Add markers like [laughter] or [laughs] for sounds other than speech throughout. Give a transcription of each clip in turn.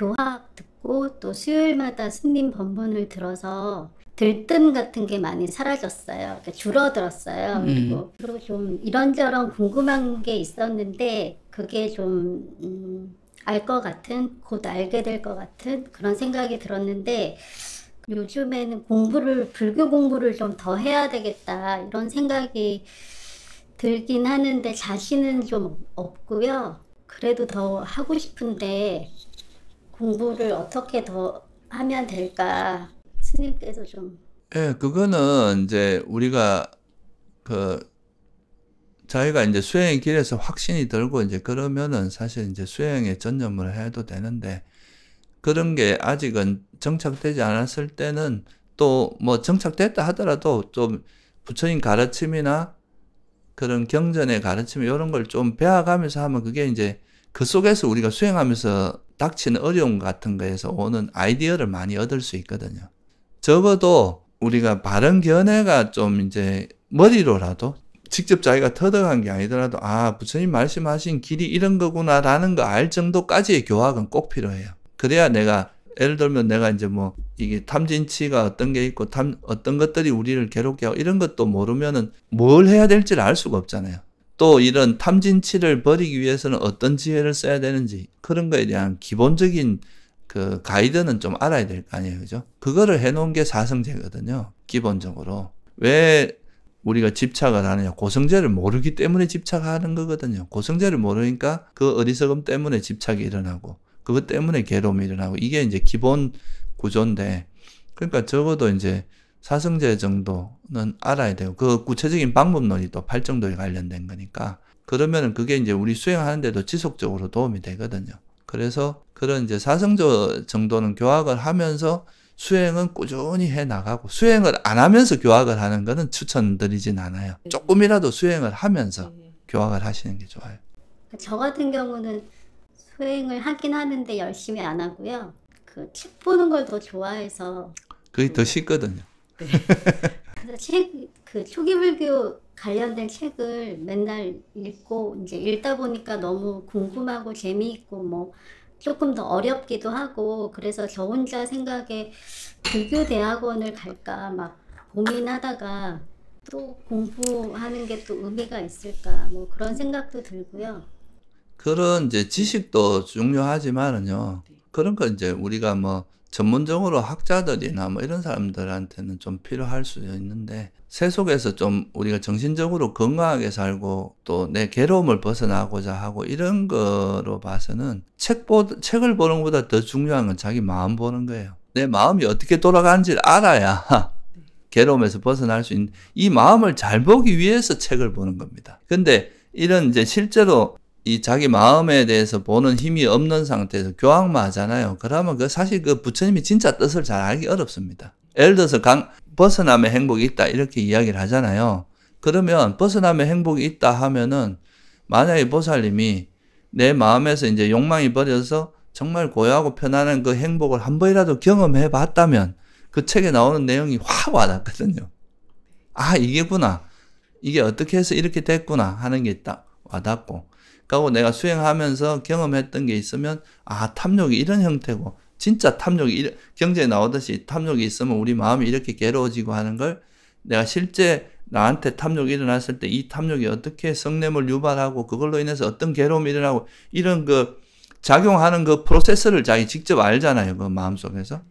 교학 듣고 또 수요일마다 스님 법문을 들어서 들뜸 같은 게 많이 사라졌어요. 그러니까 줄어들었어요. 음. 그리고, 그리고 좀 이런저런 궁금한 게 있었는데 그게 좀 음, 알것 같은 곧 알게 될 것 같은 그런 생각이 들었는데 요즘에는 공부를 불교 공부를 좀 더 해야 되겠다 이런 생각이 들긴 하는데 자신은 좀 없고요. 그래도 더 하고 싶은데 공부를 어떻게 더 하면 될까 스님께서 좀. 예, 그거는 이제 우리가 그 자기가 이제 수행의 길에서 확신이 들고 이제 그러면은 사실 이제 수행에 전념을 해도 되는데 그런 게 아직은 정착되지 않았을 때는 또 뭐 정착됐다 하더라도 좀 부처님 가르침이나 그런 경전의 가르침 이런 걸 좀 배워가면서 하면 그게 이제 그 속에서 우리가 수행하면서 닥치는 어려움 같은 거에서 오는 아이디어를 많이 얻을 수 있거든요. 적어도 우리가 바른 견해가 좀 이제 머리로라도 직접 자기가 터득한 게 아니더라도 아 부처님 말씀하신 길이 이런 거구나라는 거 알 정도까지의 교학은 꼭 필요해요. 그래야 내가 예를 들면 내가 이제 뭐 이게 탐진치가 어떤 게 있고 탐, 어떤 것들이 우리를 괴롭게 하고 이런 것도 모르면은 뭘 해야 될지를 알 수가 없잖아요. 또 이런 탐진치를 버리기 위해서는 어떤 지혜를 써야 되는지 그런 거에 대한 기본적인 그 가이드는 좀 알아야 될 거 아니에요. 그죠? 그거를 해놓은 게 사성제거든요. 기본적으로. 왜 우리가 집착을 하느냐. 고성제를 모르기 때문에 집착하는 거거든요. 고성제를 모르니까 그 어리석음 때문에 집착이 일어나고 그것 때문에 괴로움이 일어나고 이게 이제 기본 구조인데 그러니까 적어도 이제 사성제 정도는 알아야 되고 그 구체적인 방법론이 또 발정도에 관련된 거니까 그러면은 그게 이제 우리 수행하는데도 지속적으로 도움이 되거든요. 그래서 그런 이제 사성조 정도는 교학을 하면서 수행은 꾸준히 해 나가고 수행을 안 하면서 교학을 하는 거는 추천드리진 않아요. 네. 조금이라도 수행을 하면서 네. 교학을 하시는 게 좋아요. 저 같은 경우는 수행을 하긴 하는데 열심히 안 하고요. 그 책 보는 걸 더 좋아해서 그게 더 쉽거든요. 네. [laughs] 그래서 책, 그 초기 불교 관련된 책을 맨날 읽고 이제 읽다 보니까 너무 궁금하고 재미있고 뭐 조금 더 어렵기도 하고 그래서 저 혼자 생각에 불교 대학원을 갈까 막 고민하다가 또 공부하는 게 또 의미가 있을까 뭐 그런 생각도 들고요. 그런 이제 지식도 중요하지만은요. 네. 그런 거 이제 우리가 뭐 전문적으로 학자들이나 뭐 이런 사람들한테는 좀 필요할 수 있는데 세속에서 좀 우리가 정신적으로 건강하게 살고 또 내 괴로움을 벗어나고자 하고 이런 거로 봐서는 책 보 책을 보는 것보다 더 중요한 건 자기 마음 보는 거예요. 내 마음이 어떻게 돌아가는지를 알아야 [laughs] 괴로움에서 벗어날 수 있는 이 마음을 잘 보기 위해서 책을 보는 겁니다. 근데 이런 이제 실제로 이 자기 마음에 대해서 보는 힘이 없는 상태에서 교황만 하잖아요. 그러면 그 사실 그 부처님이 진짜 뜻을 잘 알기 어렵습니다. 예를 들어서 강, 벗어남의 행복이 있다 이렇게 이야기를 하잖아요. 그러면 벗어남의 행복이 있다 하면은 만약에 보살님이 내 마음에서 이제 욕망이 버려서 정말 고요하고 편안한 그 행복을 한 번이라도 경험해 봤다면 그 책에 나오는 내용이 확 와닿거든요. 아, 이게구나. 이게 어떻게 해서 이렇게 됐구나 하는 게 딱 와닿고 하고 내가 수행하면서 경험했던 게 있으면 아 탐욕이 이런 형태고 진짜 탐욕이 경제에 나오듯이 탐욕이 있으면 우리 마음이 이렇게 괴로워지고 하는 걸 내가 실제 나한테 탐욕이 일어났을 때 이 탐욕이 어떻게 성냄을 유발하고 그걸로 인해서 어떤 괴로움이 일어나고 이런 그 작용하는 그 프로세스를 자기 직접 알잖아요. 그 마음속에서.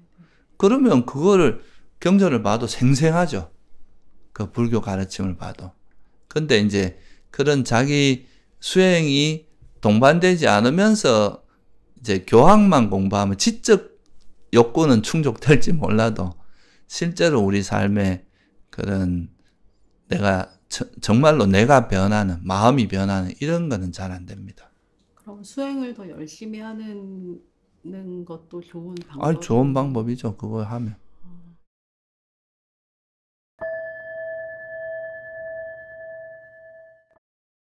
그러면 그거를 경전을 봐도 생생하죠. 그 불교 가르침을 봐도. 근데 이제 그런 자기 수행이 동반되지 않으면서 이제 교학만 공부하면 지적 욕구는 충족될지 몰라도 실제로 우리 삶에 그런 내가 저, 정말로 내가 변하는 마음이 변하는 이런 거는 잘 안 됩니다. 그럼 수행을 더 열심히 하는 것도 좋은 방법. 아, 좋은 방법이죠. 그거 하면.